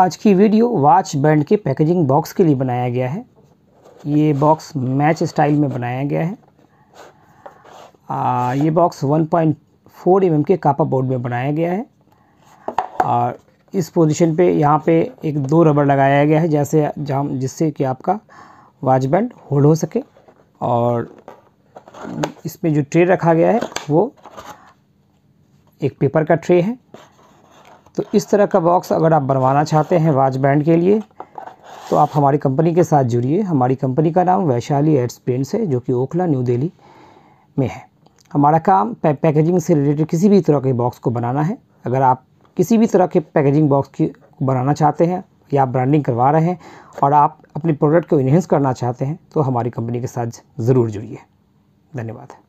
आज की video watch band के पैकेजिंग बॉक्स के लिए बनाया गया है ये बॉक्स मैच स्टाइल में बनाया गया है आ, ये बॉक्स 1.4 पॉइंट mm के कापा बोर्ड में बनाया गया है और इस पोजीशन पे यहाँ पे एक दो रबर लगाया गया है जैसे जहाँ जिससे कि आपका वॉच बैंड होल्ड हो सके और इसमें जो ट्रे रखा गया है वो एक पेपर का ट्रे है तो इस तरह का बॉक्स अगर आप बनवाना चाहते हैं वाच बैंड के लिए तो आप हमारी कंपनी के साथ जुड़िए हमारी कंपनी का नाम वैशाली एड्स पेंट्स है जो कि ओखला न्यू दिल्ली में है हमारा काम पै पैकेजिंग से रिलेटेड किसी भी तरह के बॉक्स को बनाना है अगर आप किसी भी तरह के पैकेजिंग बॉक्स की बनाना चाहते हैं या आप ब्रांडिंग करवा रहे हैं और आप अपने प्रोडक्ट को इन्हेंस करना चाहते हैं तो हमारी कंपनी के साथ ज़रूर जुड़िए धन्यवाद